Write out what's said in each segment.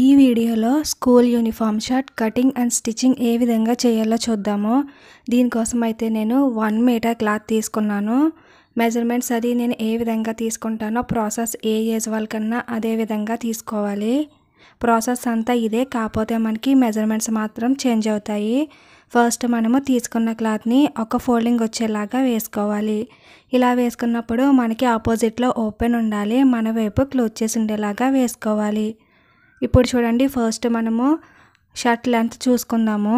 ఈ వీడియోలో school uniform shirt cutting and stitching ఏ విధంగా చేయాలో చూద్దాము దీనికోసం అయితే నేను వన్ మీటర్ క్లాత్ తీసుకున్నాను మెజర్మెంట్స్ అది నేను ఏ విధంగా తీసుకుంటానో ప్రాసెస్ ఏ ఏజ్ వాళ్ళకన్నా అదే విధంగా తీసుకోవాలి ప్రాసెస్ అంతా ఇదే కాకపోతే మనకి మెజర్మెంట్స్ మాత్రం చేంజ్ అవుతాయి ఫస్ట్ మనము తీసుకున్న క్లాత్ని ఒక ఫోల్డింగ్ వచ్చేలాగా వేసుకోవాలి ఇలా వేసుకున్నప్పుడు మనకి ఆపోజిట్లో ఓపెన్ ఉండాలి మన వైపు క్లోజ్ చేసి ఉండేలాగా వేసుకోవాలి ఇప్పుడు చూడండి ఫస్ట్ మనము షర్ట్ లెంత్ చూసుకుందాము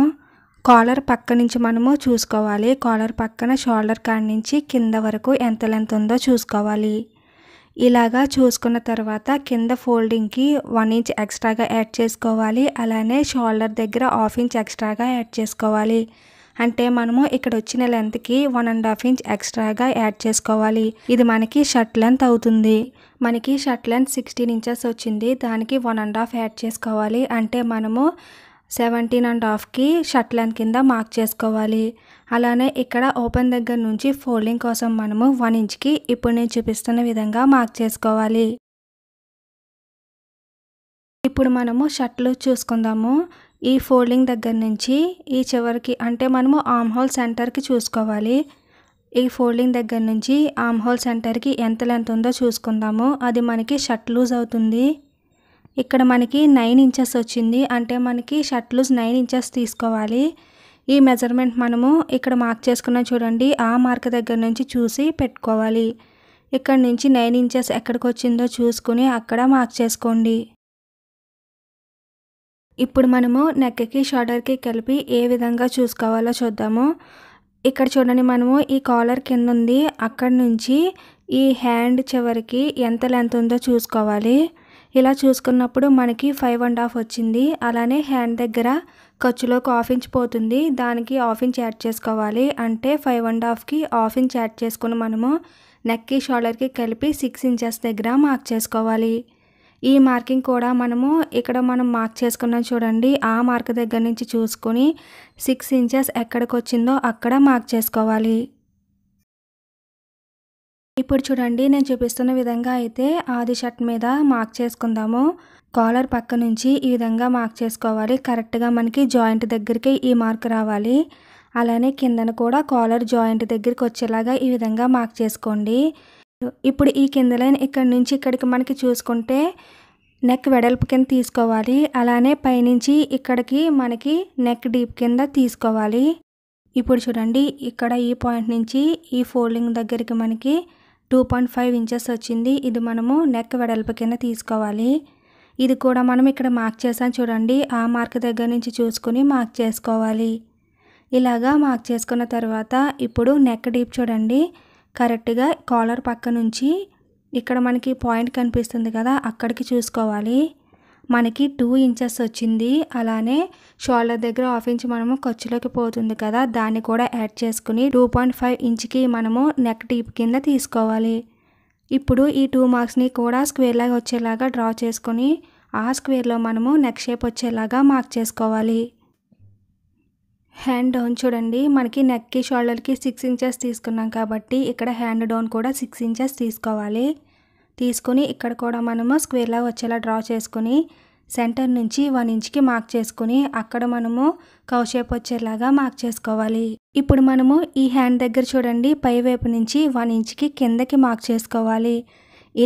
కాలర్ పక్క నుంచి మనము చూసుకోవాలి కాలర్ పక్కన షోల్డర్ కాడ నుంచి కింద వరకు ఎంత లెంత్ ఉందో చూసుకోవాలి ఇలాగా చూసుకున్న తర్వాత కింద ఫోల్డింగ్కి వన్ ఇంచ్ ఎక్స్ట్రాగా యాడ్ చేసుకోవాలి అలానే షోల్డర్ దగ్గర హాఫ్ ఇంచ్ ఎక్స్ట్రాగా యాడ్ చేసుకోవాలి అంటే మనము ఇక్కడ వచ్చిన లెంత్కి వన్ అండ్ హాఫ్ ఇంచ్ ఎక్స్ట్రాగా యాడ్ చేసుకోవాలి ఇది మనకి షర్ట్ లెంత్ అవుతుంది మనకి షర్ట్ లెంత్ సిక్స్టీన్ ఇంచెస్ వచ్చింది దానికి వన్ అండ్ హాఫ్ యాడ్ చేసుకోవాలి అంటే మనము సెవెంటీన్ అండ్ హాఫ్కి షర్ట్ లెంత్ కింద మార్క్ చేసుకోవాలి అలానే ఇక్కడ ఓపెన్ దగ్గర నుంచి ఫోల్డింగ్ కోసం మనము వన్ ఇంచ్కి ఇప్పుడు నేను చూపిస్తున్న విధంగా మార్క్ చేసుకోవాలి ఇప్పుడు మనము షర్ట్లు చూసుకుందాము ఈ ఫోల్డింగ్ దగ్గర నుంచి ఈ చివరికి అంటే మనము ఆమ్ హోల్ సెంటర్కి చూసుకోవాలి ఈ ఫోల్డింగ్ దగ్గర నుంచి ఆమ్ హోల్ సెంటర్కి ఎంత లెంత్ ఉందో చూసుకుందాము అది మనకి షర్ట్ లూజ్ అవుతుంది ఇక్కడ మనకి నైన్ ఇంచెస్ వచ్చింది అంటే మనకి షర్ట్ లూజ్ నైన్ ఇంచెస్ తీసుకోవాలి ఈ మెజర్మెంట్ మనము ఇక్కడ మార్క్ చేసుకున్నాం చూడండి ఆ మార్క్ దగ్గర నుంచి చూసి పెట్టుకోవాలి ఇక్కడ నుంచి నైన్ ఇంచెస్ ఎక్కడికి వచ్చిందో చూసుకుని అక్కడ మార్క్ చేసుకోండి ఇప్పుడు మనము నెక్కకి షోల్డర్కి కలిపి ఏ విధంగా చూసుకోవాలో చూద్దాము ఇక్కడ చూడండి మనము ఈ కాలర్ కింద ఉంది అక్కడి నుంచి ఈ హ్యాండ్ చివరికి ఎంత లెంత్ ఉందో చూసుకోవాలి ఇలా చూసుకున్నప్పుడు మనకి ఫైవ్ అండ్ హాఫ్ వచ్చింది అలానే హ్యాండ్ దగ్గర ఖర్చులోకి హాఫ్ ఇంచ్ పోతుంది దానికి హాఫ్ ఇంచ్ యాడ్ చేసుకోవాలి అంటే ఫైవ్ అండ్ హాఫ్కి హాఫ్ ఇంచ్ యాడ్ చేసుకుని మనము నెక్కి షోల్డర్కి కలిపి సిక్స్ ఇంచెస్ దగ్గర మార్క్ చేసుకోవాలి ఈ మార్కింగ్ కూడా మనము ఇక్కడ మనం మార్క్ చేసుకున్నాం చూడండి ఆ మార్క్ దగ్గర నుంచి చూసుకొని సిక్స్ ఇంచెస్ ఎక్కడికి వచ్చిందో అక్కడ మార్క్ చేసుకోవాలి ఇప్పుడు చూడండి నేను చూపిస్తున్న విధంగా అయితే ఆది షర్ట్ మీద మార్క్ చేసుకుందాము కాలర్ పక్క నుంచి ఈ విధంగా మార్క్ చేసుకోవాలి కరెక్ట్గా మనకి జాయింట్ దగ్గరికి ఈ మార్క్ రావాలి అలానే కిందన కూడా కాలర్ జాయింట్ దగ్గరికి వచ్చేలాగా ఈ విధంగా మార్క్ చేసుకోండి ఇప్పుడు ఈ కింద లైన్ ఇక్కడ నుంచి ఇక్కడికి మనకి చూసుకుంటే నెక్ వెడల్పు కింద తీసుకోవాలి అలానే పైనుంచి ఇక్కడికి మనకి నెక్ డీప్ కింద తీసుకోవాలి ఇప్పుడు చూడండి ఇక్కడ ఈ పాయింట్ నుంచి ఈ ఫోల్డింగ్ దగ్గరికి మనకి టూ పాయింట్ ఫైవ్ ఇంచెస్ వచ్చింది ఇది మనము నెక్ వెడల్పు కింద తీసుకోవాలి ఇది కూడా మనం ఇక్కడ మార్క్ చేసాం చూడండి ఆ మార్క్ దగ్గర నుంచి చూసుకుని మార్క్ చేసుకోవాలి ఇలాగా మార్క్ చేసుకున్న తర్వాత ఇప్పుడు నెక్ డీప్ చూడండి కరెక్ట్గా కాలర్ పక్క నుంచి ఇక్కడ మనకి పాయింట్ కనిపిస్తుంది కదా అక్కడికి చూసుకోవాలి మనకి టూ ఇంచెస్ వచ్చింది అలానే షోల్డర్ దగ్గర హాఫ్ ఇంచ్ మనము ఖర్చులోకి పోతుంది కదా దాన్ని కూడా యాడ్ చేసుకుని టూ పాయింట్ ఫైవ్ ఇంచ్కి మనము నెక్ టీప్ కింద తీసుకోవాలి ఇప్పుడు ఈ టూ మార్క్స్ని కూడా స్క్వేర్ లాగా వచ్చేలాగా డ్రా చేసుకొని ఆ స్క్వేర్లో మనము నెక్ షేప్ వచ్చేలాగా మార్క్ చేసుకోవాలి హ్యాండ్ డౌన్ చూడండి మనకి నెక్కి షోల్డర్కి సిక్స్ ఇంచెస్ తీసుకున్నాం కాబట్టి ఇక్కడ హ్యాండ్ డౌన్ కూడా సిక్స్ ఇంచెస్ తీసుకోవాలి తీసుకుని ఇక్కడ కూడా మనము స్క్వేర్లా వచ్చేలా డ్రా చేసుకుని సెంటర్ నుంచి వన్ ఇంచ్కి మార్క్ చేసుకుని అక్కడ మనము కౌ షేప్ వచ్చేలాగా మార్క్ చేసుకోవాలి ఇప్పుడు మనము ఈ హ్యాండ్ దగ్గర చూడండి పై వైపు నుంచి వన్ ఇంచ్కి కిందకి మార్క్ చేసుకోవాలి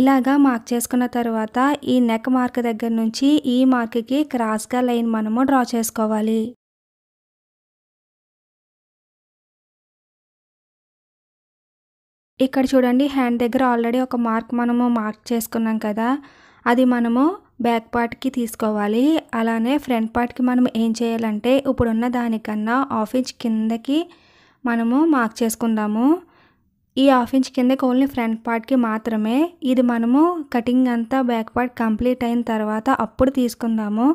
ఇలాగా మార్క్ చేసుకున్న తర్వాత ఈ నెక్ మార్క్ దగ్గర నుంచి ఈ మార్క్కి క్రాస్గా లైన్ మనము డ్రా చేసుకోవాలి ఇక్కడ చూడండి హ్యాండ్ దగ్గర ఆల్రెడీ ఒక మార్క్ మనము మార్క్ చేసుకున్నాం కదా అది మనము బ్యాక్ పార్ట్కి తీసుకోవాలి అలానే ఫ్రంట్ పార్ట్కి మనం ఏం చేయాలంటే ఇప్పుడున్న దానికన్నా హాఫ్ ఇంచ్ కిందకి మనము మార్క్ చేసుకుందాము ఈ హాఫ్ ఇంచ్ కిందకి ఓన్లీ ఫ్రంట్ పార్ట్కి మాత్రమే ఇది మనము కటింగ్ అంతా బ్యాక్ పార్ట్ కంప్లీట్ అయిన తర్వాత అప్పుడు తీసుకుందాము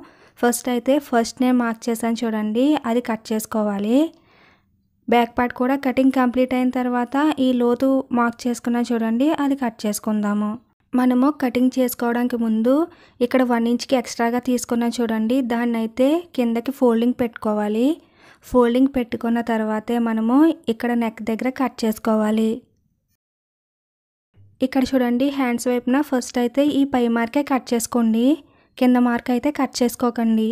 ఫస్ట్ అయితే ఫస్ట్ నేను మార్క్ చేశాను చూడండి అది కట్ చేసుకోవాలి బ్యాక్ పార్ట్ కూడా కటింగ్ కంప్లీట్ అయిన తర్వాత ఈ లోతు మార్క్ చేసుకున్నా చూడండి అది కట్ చేసుకుందాము మనము కటింగ్ చేసుకోవడానికి ముందు ఇక్కడ వన్ ఇంచ్కి ఎక్స్ట్రాగా తీసుకున్నా చూడండి దాన్ని అయితే కిందకి ఫోల్డింగ్ పెట్టుకోవాలి ఫోల్డింగ్ పెట్టుకున్న తర్వాతే మనము ఇక్కడ నెక్ దగ్గర కట్ చేసుకోవాలి ఇక్కడ చూడండి హ్యాండ్స్ వైపున ఫస్ట్ అయితే ఈ పై మార్కే కట్ చేసుకోండి కింద మార్క్ అయితే కట్ చేసుకోకండి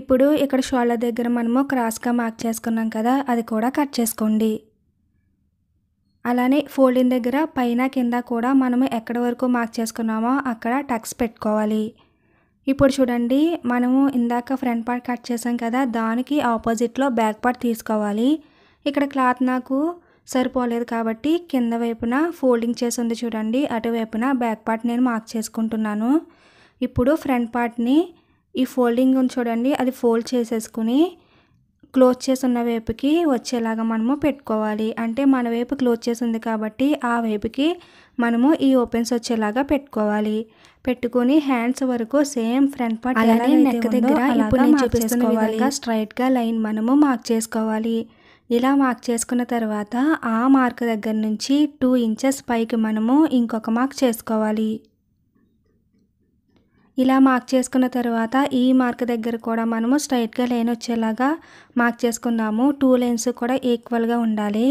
ఇప్పుడు ఇక్కడ షోల్డర్ దగ్గర మనము క్రాస్గా మార్క్ చేసుకున్నాం కదా అది కూడా కట్ చేసుకోండి అలానే ఫోల్డింగ్ దగ్గర పైన కింద కూడా మనము ఎక్కడి వరకు మార్క్ చేసుకున్నామో అక్కడ టక్స్ పెట్టుకోవాలి ఇప్పుడు చూడండి మనము ఇందాక ఫ్రంట్ పార్ట్ కట్ చేసాం కదా దానికి ఆపోజిట్లో బ్యాక్ పార్ట్ తీసుకోవాలి ఇక్కడ క్లాత్ నాకు సరిపోలేదు కాబట్టి కింద వైపున ఫోల్డింగ్ చేసి ఉంది చూడండి అటువైపున బ్యాక్ పార్ట్ నేను మార్క్ చేసుకుంటున్నాను ఇప్పుడు ఫ్రంట్ పార్ట్ని ఈ ఫోల్డింగ్ చూడండి అది ఫోల్డ్ చేసేసుకుని క్లోజ్ చేసి ఉన్న వైపుకి వచ్చేలాగా మనము పెట్టుకోవాలి అంటే మన వైపు క్లోజ్ చేసి ఉంది కాబట్టి ఆ వైపుకి మనము ఈ ఓపెన్స్ వచ్చేలాగా పెట్టుకోవాలి పెట్టుకుని హ్యాండ్స్ వరకు సేమ్ ఫ్రంట్ పార్ట్ అలాగే నెక్ దగ్గర ఇప్పుడు నేను చూపిస్తున్న విధంగా స్ట్రైట్గా లైన్ మనము మార్క్ చేసుకోవాలి ఇలా మార్క్ చేసుకున్న తర్వాత ఆ మార్క్ దగ్గర నుంచి టూ ఇంచెస్ పైకి మనము ఇంకొక మార్క్ చేసుకోవాలి ఇలా మార్క్ చేసుకున్న తర్వాత ఈ మార్క్ దగ్గర కూడా మనము స్ట్రైట్గా లైన్ వచ్చేలాగా మార్క్ చేసుకుందాము టూ లైన్స్ కూడా ఈక్వల్గా ఉండాలి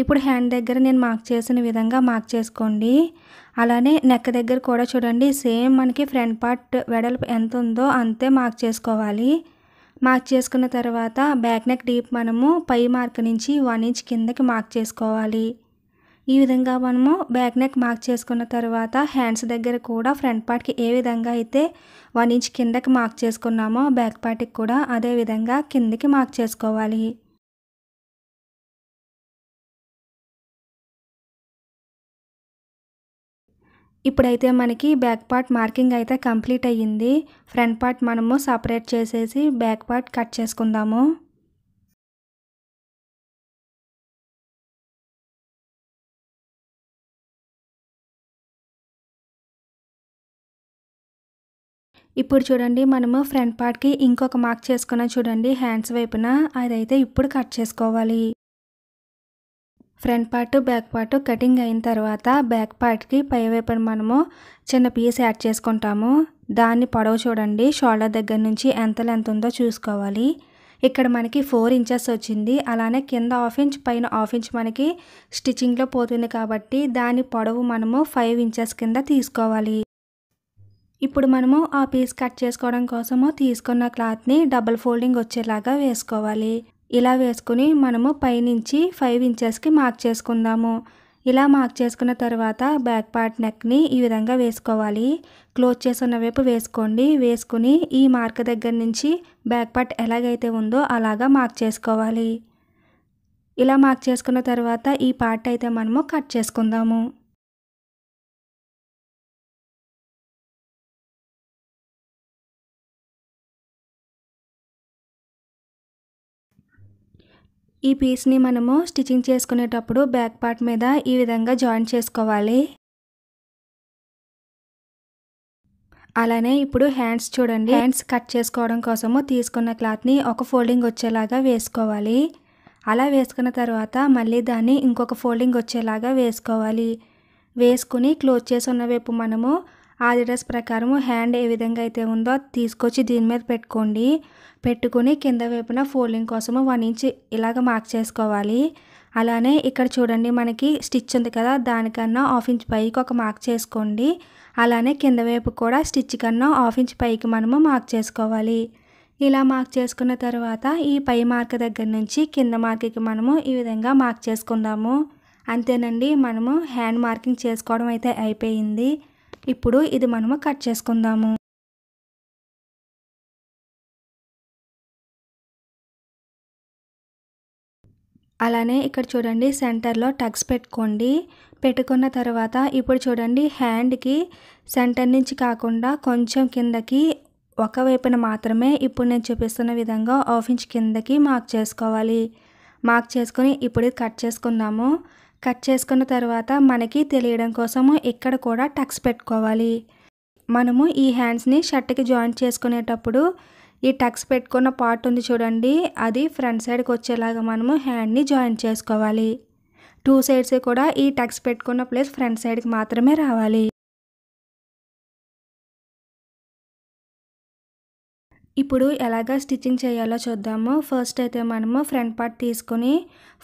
ఇప్పుడు హ్యాండ్ దగ్గర నేను మార్క్ చేసిన విధంగా మార్క్ చేసుకోండి అలానే నెక్ దగ్గర కూడా చూడండి సేమ్ మనకి ఫ్రంట్ పార్ట్ వెడల్పు ఎంత ఉందో అంతే మార్క్ చేసుకోవాలి మార్క్ చేసుకున్న తర్వాత బ్యాక్ నెక్ డీప్ మనము పై మార్క్ నుంచి వన్ ఇంచ్ కిందకి మార్క్ చేసుకోవాలి ఈ విధంగా మనము బ్యాక్ నెక్ మార్క్ చేసుకున్న తర్వాత హ్యాండ్స్ దగ్గర కూడా ఫ్రంట్ పార్ట్కి ఏ విధంగా అయితే వన్ ఇంచ్ కిందకి మార్క్ చేసుకున్నామో బ్యాక్ పార్ట్కి కూడా అదే విధంగా కిందకి మార్క్ చేసుకోవాలి ఇప్పుడైతే మనకి బ్యాక్ పార్ట్ మార్కింగ్ అయితే కంప్లీట్ అయ్యింది ఫ్రంట్ పార్ట్ మనము సపరేట్ చేసేసి బ్యాక్ పార్ట్ కట్ చేసుకుందాము ఇప్పుడు చూడండి మనము ఫ్రంట్ పార్ట్కి ఇంకొక మార్క్ చేసుకున్నా చూడండి హ్యాండ్స్ వైపున అదైతే ఇప్పుడు కట్ చేసుకోవాలి front part back part cutting అయిన తర్వాత బ్యాక్ పార్ట్కి పై వైపున మనము చిన్న పీస్ యాడ్ చేసుకుంటాము దాన్ని పొడవు చూడండి షోల్డర్ దగ్గర నుంచి ఎంత లెంత్ ఉందో చూసుకోవాలి ఇక్కడ మనకి ఫోర్ ఇంచెస్ వచ్చింది అలానే కింద హాఫ్ ఇంచ్ పైన హాఫ్ ఇంచ్ మనకి స్టిచ్చింగ్లో పోతుంది కాబట్టి దాని పొడవు మనము ఫైవ్ ఇంచెస్ కింద తీసుకోవాలి ఇప్పుడు మనము ఆ పీస్ కట్ చేసుకోవడం కోసము తీసుకున్న క్లాత్ని డబుల్ ఫోల్డింగ్ వచ్చేలాగా వేసుకోవాలి ఇలా వేసుకుని మనము పైనుంచి ఫైవ్ ఇంచెస్కి మార్క్ చేసుకుందాము ఇలా మార్క్ చేసుకున్న తర్వాత బ్యాక్ పార్ట్ నెక్ని ఈ విధంగా వేసుకోవాలి క్లోజ్ చేసిన వైపు వేసుకోండి వేసుకుని ఈ మార్క్ దగ్గర నుంచి బ్యాక్ పార్ట్ ఎలాగైతే ఉందో అలాగా మార్క్ చేసుకోవాలి ఇలా మార్క్ చేసుకున్న తర్వాత ఈ పార్ట్ అయితే మనము కట్ చేసుకుందాము ఈ పీస్ని మనము స్టిచ్చింగ్ చేసుకునేటప్పుడు బ్యాక్ పార్ట్ మీద ఈ విధంగా జాయింట్ చేసుకోవాలి అలానే ఇప్పుడు హ్యాండ్స్ చూడండి హ్యాండ్స్ కట్ చేసుకోవడం కోసము తీసుకున్న క్లాత్ని ఒక ఫోల్డింగ్ వచ్చేలాగా వేసుకోవాలి అలా వేసుకున్న తర్వాత మళ్ళీ దాన్ని ఇంకొక ఫోల్డింగ్ వచ్చేలాగా వేసుకోవాలి వేసుకుని క్లోజ్ చేసి ఉన్న వైపు మనము అడ్రస్ ప్రకారము హ్యాండ్ ఏ విధంగా అయితే ఉందో తీసుకొచ్చి దీని మీద పెట్టుకోండి పెట్టుకుని కింద వైపున ఫోల్డింగ్ కోసము వన్ ఇంచ్ ఇలాగ మార్క్ చేసుకోవాలి అలానే ఇక్కడ చూడండి మనకి స్టిచ్ ఉంది కదా దానికన్నా హాఫ్ ఇంచ్ పైకి ఒక మార్క్ చేసుకోండి అలానే కింద వైపు కూడా స్టిచ్ కన్నా హాఫ్ ఇంచ్ పైకి మనము మార్క్ చేసుకోవాలి ఇలా మార్క్ చేసుకున్న తర్వాత ఈ పై మార్క్ దగ్గర నుంచి కింద మార్క్కి మనము ఈ విధంగా మార్క్ చేసుకుందాము అంతేనండి మనము హ్యాండ్ మార్కింగ్ చేసుకోవడం అయితే అయిపోయింది ఇప్పుడు ఇది మనము కట్ చేసుకుందాము అలానే ఇక్కడ చూడండి సెంటర్లో టగ్స్ పెట్టుకోండి పెట్టుకున్న తర్వాత ఇప్పుడు చూడండి హ్యాండ్కి సెంటర్ నుంచి కాకుండా కొంచెం కిందకి ఒక వైపున మాత్రమే ఇప్పుడు నేను చూపిస్తున్న విధంగా ఆఫ్ ఇంచ్ కిందకి మార్క్ చేసుకోవాలి మార్క్ చేసుకొని ఇప్పుడు కట్ చేసుకుందాము కట్ చేసుకున్న తర్వాత మనకి తెలియడం కోసము ఇక్కడ కూడా టక్స్ పెట్టుకోవాలి మనము ఈ హ్యాండ్స్ని షర్ట్కి జాయింట్ చేసుకునేటప్పుడు ఈ టక్స్ పెట్టుకున్న పార్ట్ ఉంది చూడండి అది ఫ్రంట్ సైడ్కి వచ్చేలాగా మనము హ్యాండ్ని జాయింట్ చేసుకోవాలి టూ సైడ్స్ కూడా ఈ టక్స్ పెట్టుకున్న ప్లేస్ ఫ్రంట్ సైడ్కి మాత్రమే రావాలి ఇప్పుడు ఎలాగ స్టిచ్చింగ్ చేయాలో చూద్దాము ఫస్ట్ అయితే మనము ఫ్రంట్ పార్ట్ తీసుకుని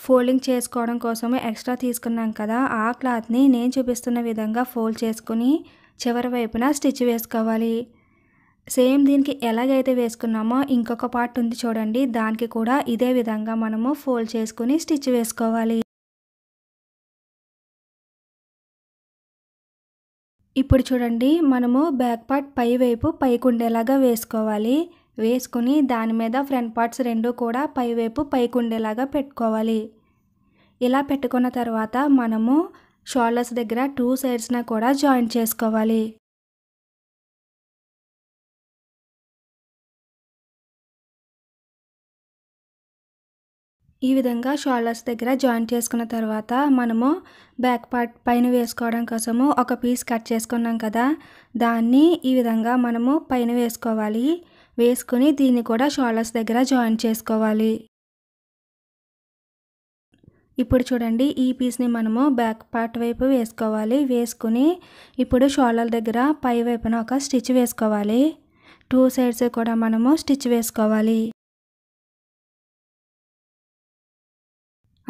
ఫోల్డింగ్ చేసుకోవడం కోసము ఎక్స్ట్రా తీసుకున్నాం కదా ఆ క్లాత్ని నేను చూపిస్తున్న విధంగా ఫోల్డ్ చేసుకుని చివరి వైపున స్టిచ్ వేసుకోవాలి సేమ్ దీనికి ఎలాగైతే వేసుకున్నామో ఇంకొక పార్ట్ ఉంది చూడండి దానికి కూడా ఇదే విధంగా మనము ఫోల్డ్ చేసుకుని స్టిచ్ వేసుకోవాలి ఇప్పుడు చూడండి మనము బ్యాక్ పార్ట్ పై వైపు పైకుండేలాగా వేసుకోవాలి వేసుకుని దాని మీద ఫ్రంట్ పార్ట్స్ రెండు కూడా పైవైపు పైకి ఉండేలాగా పెట్టుకోవాలి ఇలా పెట్టుకున్న తర్వాత మనము షోల్డర్స్ దగ్గర టూ సైడ్స్న కూడా జాయిన్ చేసుకోవాలి ఈ విధంగా షోల్డర్స్ దగ్గర జాయిన్ చేసుకున్న తర్వాత మనము బ్యాక్ పార్ట్ పైన వేసుకోవడం కోసము ఒక పీస్ కట్ చేసుకున్నాం కదా దాన్ని ఈ విధంగా మనము పైన వేసుకోవాలి వేసుకొని దీన్ని కూడా షోల్డర్స్ దగ్గర జాయిన్ చేసుకోవాలి ఇప్పుడు చూడండి ఈ పీస్ని మనము బ్యాక్ పార్ట్ వైపు వేసుకోవాలి వేసుకుని ఇప్పుడు షోల్డర్ దగ్గర పై వైపున ఒక స్టిచ్ వేసుకోవాలి టూ సైడ్స్ కూడా మనము స్టిచ్ వేసుకోవాలి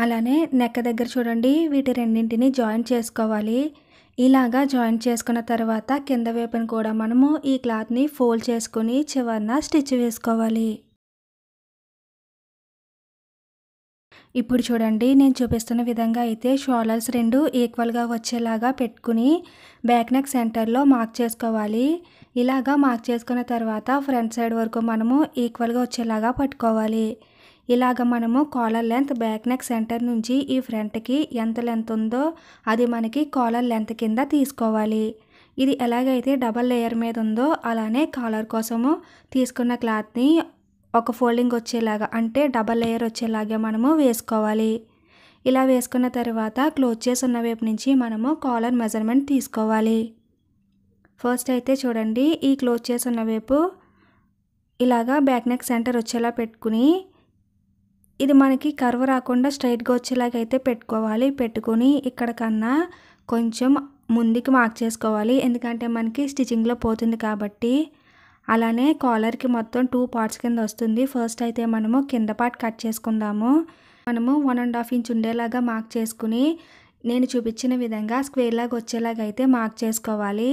అలానే నెక్క దగ్గర చూడండి వీటి రెండింటిని జాయిన్ చేసుకోవాలి ఇలాగా జాయింట్ చేసుకున్న తర్వాత కింద వైపున కూడా మనము ఈ క్లాత్ని ఫోల్డ్ చేసుకుని చివరిన స్టిచ్ వేసుకోవాలి ఇప్పుడు చూడండి నేను చూపిస్తున్న విధంగా అయితే షోల్డర్స్ రెండు ఈక్వల్గా వచ్చేలాగా పెట్టుకుని బ్యాక్ నెక్ సెంటర్లో మార్క్ చేసుకోవాలి ఇలాగా మార్క్ చేసుకున్న తర్వాత ఫ్రంట్ సైడ్ వరకు మనము ఈక్వల్గా వచ్చేలాగా పట్టుకోవాలి ఇలాగ మనము collar length back neck centre నుంచి ఈ ఫ్రంట్కి ఎంత లెంత్ ఉందో అది మనకి కాలర్ లెంత్ కింద తీసుకోవాలి ఇది ఎలాగైతే డబల్ లేయర్ మీద ఉందో అలానే కాలర్ కోసము తీసుకున్న క్లాత్ని ఒక ఫోల్డింగ్ వచ్చేలాగా అంటే డబల్ లేయర్ వచ్చేలాగా మనము వేసుకోవాలి ఇలా వేసుకున్న తర్వాత క్లోజ్ చేసిన వైపు నుంచి మనము కాలర్ మెజర్మెంట్ తీసుకోవాలి ఫస్ట్ అయితే చూడండి ఈ క్లోజ్ చేసిన వైపు ఇలాగా బ్యాక్ నెక్ సెంటర్ వచ్చేలా పెట్టుకుని ఇది మనకి కర్వ్ రాకుండా స్ట్రైట్గా వచ్చేలాగా అయితే పెట్టుకోవాలి పెట్టుకొని ఇక్కడ కన్నా కొంచెం ముందుకి మార్క్ చేసుకోవాలి ఎందుకంటే మనకి స్టిచ్చింగ్లో పోతుంది కాబట్టి అలానే కాలర్కి మొత్తం టూ పార్ట్స్ కింద వస్తుంది ఫస్ట్ అయితే మనము కింద పార్ట్ కట్ చేసుకుందాము మనము వన్ అండ్ హాఫ్ ఇంచ్ ఉండేలాగా మార్క్ చేసుకుని నేను చూపించిన విధంగా స్క్వేర్లాగా అయితే మార్క్ చేసుకోవాలి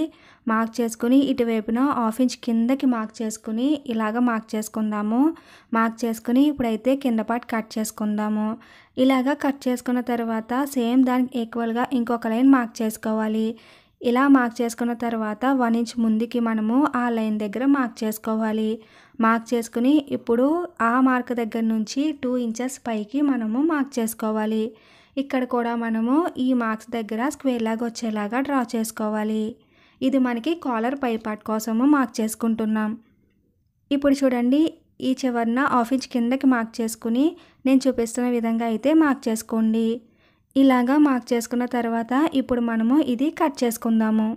మార్క్ చేసుకుని ఇటువైపున హాఫ్ ఇంచ్ కిందకి మార్క్ చేసుకుని ఇలాగ మార్క్ చేసుకుందాము మార్క్ చేసుకుని ఇప్పుడైతే కింద పాటు కట్ చేసుకుందాము ఇలాగ కట్ చేసుకున్న తర్వాత సేమ్ దానికి ఈక్వల్గా ఇంకొక లైన్ మార్క్ చేసుకోవాలి ఇలా మార్క్ చేసుకున్న తర్వాత వన్ ఇంచ్ ముందుకి మనము ఆ లైన్ దగ్గర మార్క్ చేసుకోవాలి మార్క్ చేసుకుని ఇప్పుడు ఆ మార్క్ దగ్గర నుంచి టూ ఇంచెస్ పైకి మనము మార్క్ చేసుకోవాలి ఇక్కడ కూడా మనము ఈ మార్క్స్ దగ్గర స్క్వేర్ లాగా వచ్చేలాగా డ్రా చేసుకోవాలి ఇది మనకి కాలర్ పైపాట్ కోసము మార్క్ చేసుకుంటున్నాం ఇప్పుడు చూడండి ఈ చివరిన హాఫ్ ఇంచ్ కిందకి మార్క్ చేసుకుని నేను చూపిస్తున్న విధంగా అయితే మార్క్ చేసుకోండి ఇలాగా మార్క్ చేసుకున్న తర్వాత ఇప్పుడు మనము ఇది కట్ చేసుకుందాము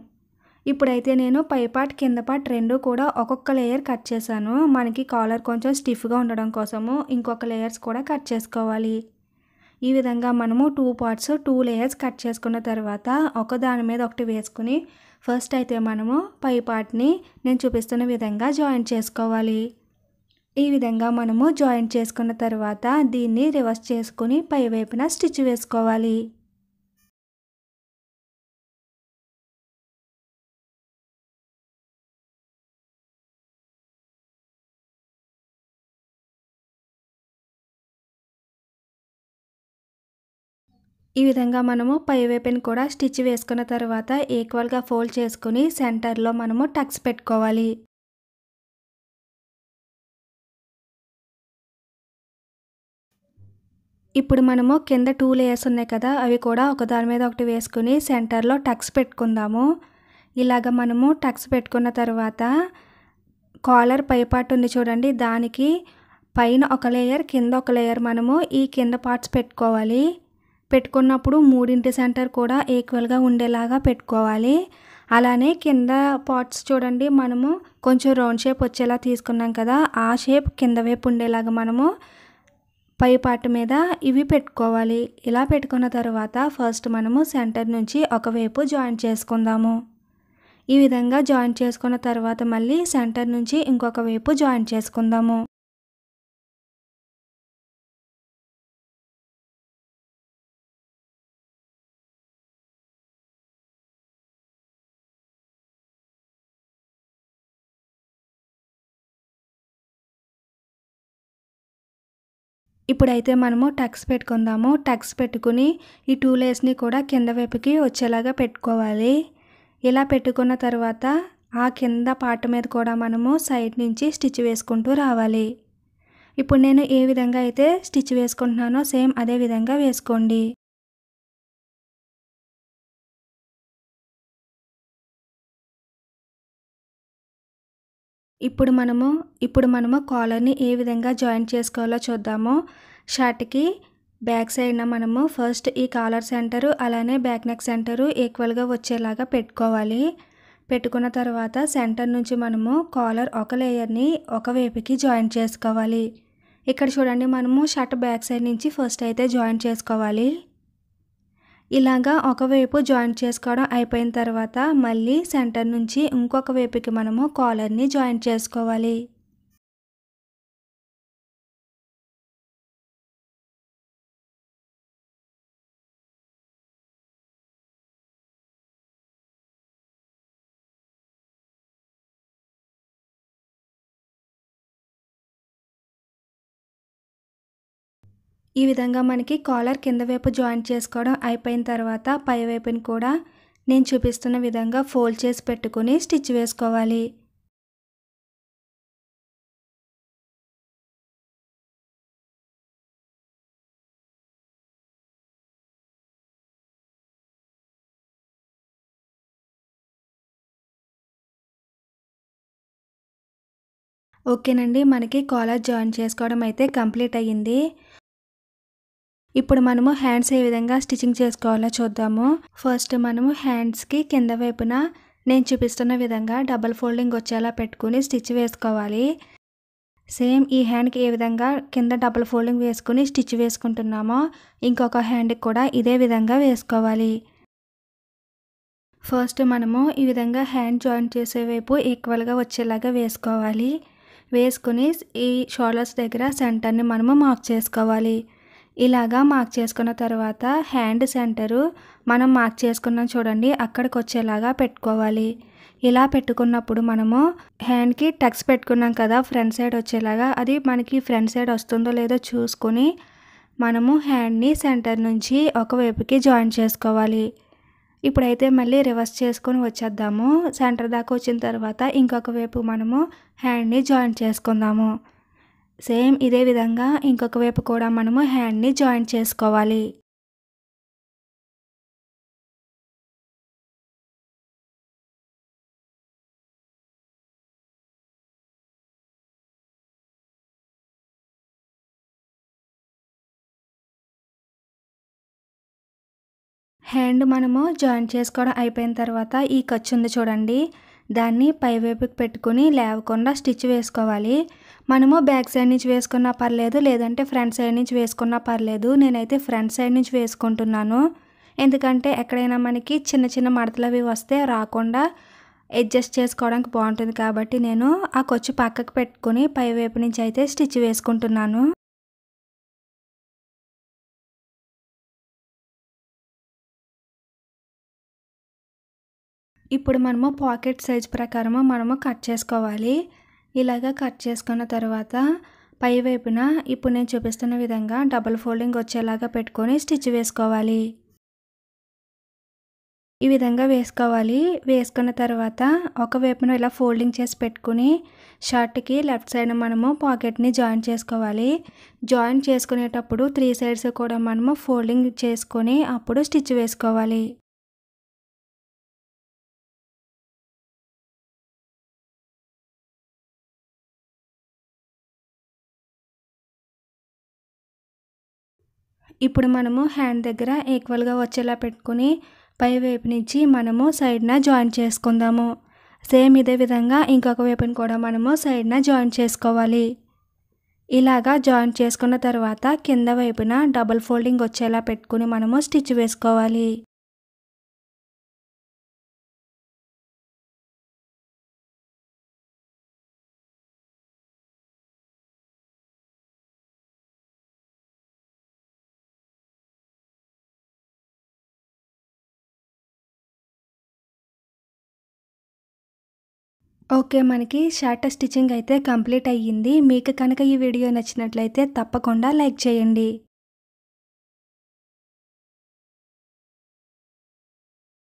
ఇప్పుడైతే నేను పైపాట్ కింద పాట్ రెండు కూడా ఒక్కొక్క లేయర్ కట్ చేశాను మనకి కాలర్ కొంచెం స్టిఫ్గా ఉండడం కోసము ఇంకొక లేయర్స్ కూడా కట్ చేసుకోవాలి ఈ విధంగా మనము two parts two layers cut చేసుకున్న తర్వాత ఒక దాని మీద ఒకటి వేసుకుని ఫస్ట్ అయితే మనము పై పార్ట్ని నేను చూపిస్తున్న విధంగా జాయింట్ చేసుకోవాలి ఈ విధంగా మనము జాయింట్ చేసుకున్న తర్వాత దీన్ని రివర్స్ చేసుకుని పై వైపున స్టిచ్ వేసుకోవాలి ఈ విధంగా మనము పై వైపుని కూడా స్టిచ్ వేసుకున్న తర్వాత ఈక్వల్గా ఫోల్డ్ చేసుకుని సెంటర్లో మనము టక్స్ పెట్టుకోవాలి ఇప్పుడు మనము కింద టూ లేయర్స్ ఉన్నాయి కదా అవి కూడా ఒకదాని మీద ఒకటి వేసుకుని సెంటర్లో టక్స్ పెట్టుకుందాము ఇలాగ మనము టక్స్ పెట్టుకున్న తర్వాత కాలర్ పైపాటు ఉంది చూడండి దానికి పైన ఒక లేయర్ కింద ఒక లేయర్ మనము ఈ కింద పార్ట్స్ పెట్టుకోవాలి పెట్టుకున్నప్పుడు మూడింటి సెంటర్ కూడా ఈక్వల్గా ఉండేలాగా పెట్టుకోవాలి అలానే కింద పాట్స్ చూడండి మనము కొంచెం రౌండ్ షేప్ వచ్చేలా తీసుకున్నాం కదా ఆ షేప్ కింద వైపు ఉండేలాగా మనము పై పార్ట్ మీద ఇవి పెట్టుకోవాలి ఇలా పెట్టుకున్న తర్వాత ఫస్ట్ మనము సెంటర్ నుంచి ఒకవైపు జాయిన్ చేసుకుందాము ఈ విధంగా జాయిన్ చేసుకున్న తర్వాత మళ్ళీ సెంటర్ నుంచి ఇంకొక వైపు జాయిన్ చేసుకుందాము ఇప్పుడైతే మనము టక్స్ పెట్టుకుందాము టక్స్ పెట్టుకుని ఈ టూ లేస్ని కూడా కింద వైపుకి వచ్చేలాగా పెట్టుకోవాలి ఇలా పెట్టుకున్న తర్వాత ఆ కింద పాట మీద కూడా మనము సైడ్ నుంచి స్టిచ్ వేసుకుంటూ రావాలి ఇప్పుడు నేను ఏ విధంగా అయితే స్టిచ్ వేసుకుంటున్నానో సేమ్ అదే విధంగా వేసుకోండి ఇప్పుడు మనము ఇప్పుడు మనము కాలర్ని ఏ విధంగా జాయిన్ చేసుకోవాలో చూద్దాము షర్ట్కి బ్యాక్ సైడ్న మనము ఫస్ట్ ఈ కాలర్ సెంటరు అలానే బ్యాక్ నెక్ సెంటరు ఈక్వల్గా వచ్చేలాగా పెట్టుకోవాలి పెట్టుకున్న తర్వాత సెంటర్ నుంచి మనము కాలర్ ఒక లేయర్ని ఒక వేపుకి జాయిన్ చేసుకోవాలి ఇక్కడ చూడండి మనము షర్ట్ బ్యాక్ సైడ్ నుంచి ఫస్ట్ అయితే జాయిన్ చేసుకోవాలి ఇలాగా ఒకవైపు జాయింట్ చేసుకోవడం అయిపోయిన తర్వాత మళ్ళీ సెంటర్ నుంచి ఇంకొక వైపుకి మనము కాలర్ని జాయింట్ చేసుకోవాలి ఈ విధంగా మనకి కాలర్ కింద వైపు జాయింట్ చేసుకోవడం అయిపోయిన తర్వాత పై వైపుని కూడా నేను చూపిస్తున్న విధంగా ఫోల్డ్ చేసి పెట్టుకుని స్టిచ్ వేసుకోవాలి ఓకేనండి మనకి కాలర్ జాయిన్ చేసుకోవడం అయితే కంప్లీట్ అయ్యింది ఇప్పుడు మనము హ్యాండ్స్ ఏ విధంగా స్టిచ్చింగ్ చేసుకోవాలో చూద్దాము ఫస్ట్ మనము హ్యాండ్స్కి కింద వైపున నేను చూపిస్తున్న విధంగా డబల్ ఫోల్డింగ్ వచ్చేలా పెట్టుకుని స్టిచ్ వేసుకోవాలి సేమ్ ఈ హ్యాండ్కి ఏ విధంగా కింద డబల్ ఫోల్డింగ్ వేసుకుని స్టిచ్ వేసుకుంటున్నామో ఇంకొక హ్యాండ్కి కూడా ఇదే విధంగా వేసుకోవాలి ఫస్ట్ మనము ఈ విధంగా హ్యాండ్ జాయిన్ చేసే వైపు ఈక్వల్గా వచ్చేలాగా వేసుకోవాలి వేసుకుని ఈ షోల్డర్స్ దగ్గర సెంటర్ని మనము మార్క్ చేసుకోవాలి ఇలాగా మార్క్ చేసుకున్న తర్వాత హ్యాండ్ సెంటరు మనం మార్క్ చేసుకున్నాం చూడండి అక్కడికి వచ్చేలాగా పెట్టుకోవాలి ఇలా పెట్టుకున్నప్పుడు మనము హ్యాండ్కి టక్స్ పెట్టుకున్నాం కదా ఫ్రంట్ సైడ్ వచ్చేలాగా అది మనకి ఫ్రంట్ సైడ్ వస్తుందో లేదో చూసుకుని మనము హ్యాండ్ని సెంటర్ నుంచి ఒకవైపుకి జాయిన్ చేసుకోవాలి ఇప్పుడైతే మళ్ళీ రివర్స్ చేసుకొని వచ్చేద్దాము సెంటర్ దాకా వచ్చిన తర్వాత ఇంకొక వైపు మనము హ్యాండ్ని జాయిన్ చేసుకుందాము సేమ్ ఇదే విధంగా ఇంకొక వైపు కూడా మనము హ్యాండ్ని జాయింట్ చేసుకోవాలి హ్యాండ్ మనము జాయింట్ చేసుకోవడం అయిపోయిన తర్వాత ఈ ఖర్చు ఉంది చూడండి దాన్ని పైవైపుకి పెట్టుకుని లేవకుండా స్టిచ్ వేసుకోవాలి మనము బ్యాక్ సైడ్ నుంచి వేసుకున్నా పర్లేదు లేదంటే ఫ్రంట్ సైడ్ నుంచి వేసుకున్నా పర్లేదు నేనైతే ఫ్రంట్ సైడ్ నుంచి వేసుకుంటున్నాను ఎందుకంటే ఎక్కడైనా మనకి చిన్న చిన్న మడతలు అవి వస్తే రాకుండా అడ్జస్ట్ చేసుకోవడానికి బాగుంటుంది కాబట్టి నేను ఆ కొచ్చి పక్కకు పెట్టుకుని పైవైపు నుంచి అయితే స్టిచ్ వేసుకుంటున్నాను ఇప్పుడు మనము పాకెట్ సైజ్ ప్రకారము మనము కట్ చేసుకోవాలి ఇలాగా కట్ చేసుకున్న తర్వాత పై వైపున ఇప్పుడు నేను చూపిస్తున్న విధంగా డబుల్ ఫోల్డింగ్ వచ్చేలాగా పెట్టుకొని స్టిచ్ వేసుకోవాలి ఈ విధంగా వేసుకోవాలి వేసుకున్న తర్వాత ఒక వైపున ఇలా ఫోల్డింగ్ చేసి పెట్టుకుని షర్ట్కి లెఫ్ట్ సైడ్ మనము పాకెట్ని జాయిన్ చేసుకోవాలి జాయిన్ చేసుకునేటప్పుడు త్రీ సైడ్స్ కూడా మనము ఫోల్డింగ్ చేసుకొని అప్పుడు స్టిచ్ వేసుకోవాలి ఇప్పుడు మనము హ్యాండ్ దగ్గర ఈక్వల్గా వచ్చేలా పెట్టుకుని పై వైపు నుంచి మనము సైడ్న జాయిన్ చేసుకుందాము సేమ్ ఇదే విధంగా ఇంకొక వైపుని కూడా మనము సైడ్న జాయిన్ చేసుకోవాలి ఇలాగా జాయిన్ చేసుకున్న తర్వాత కింద వైపున డబుల్ ఫోల్డింగ్ వచ్చేలా పెట్టుకుని మనము స్టిచ్ వేసుకోవాలి ఓకే మనకి షార్ట్ స్టిచ్చింగ్ అయితే కంప్లీట్ అయ్యింది మీకు కనుక ఈ వీడియో నచ్చినట్లయితే తప్పకుండా లైక్ చేయండి